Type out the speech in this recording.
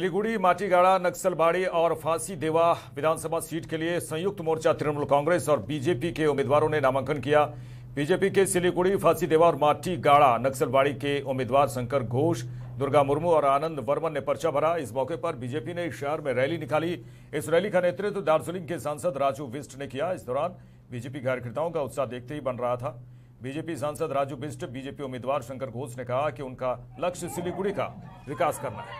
सिलीगुड़ी माटीगाड़ा नक्सलबाड़ी और फांसी देवा विधानसभा सीट के लिए संयुक्त मोर्चा तृणमूल कांग्रेस और बीजेपी के उम्मीदवारों ने नामांकन किया बीजेपी के सिलीगुड़ी फांसी देवा और माटीगाड़ा नक्सलबाड़ी के उम्मीदवार शंकर घोष दुर्गा मुर्मू और आनंद वर्मन ने पर्चा भरा इस मौके पर बीजेपी ने शहर में रैली निकाली इस रैली का नेतृत्व दार्जिलिंग के सांसद राजू बिस्ट ने किया इस दौरान बीजेपी कार्यकर्ताओं का उत्साह देखते ही बन रहा था बीजेपी सांसद राजू बिस्ट बीजेपी उम्मीदवार शंकर घोष ने कहा कि उनका लक्ष्य सिलीगुड़ी का विकास करना है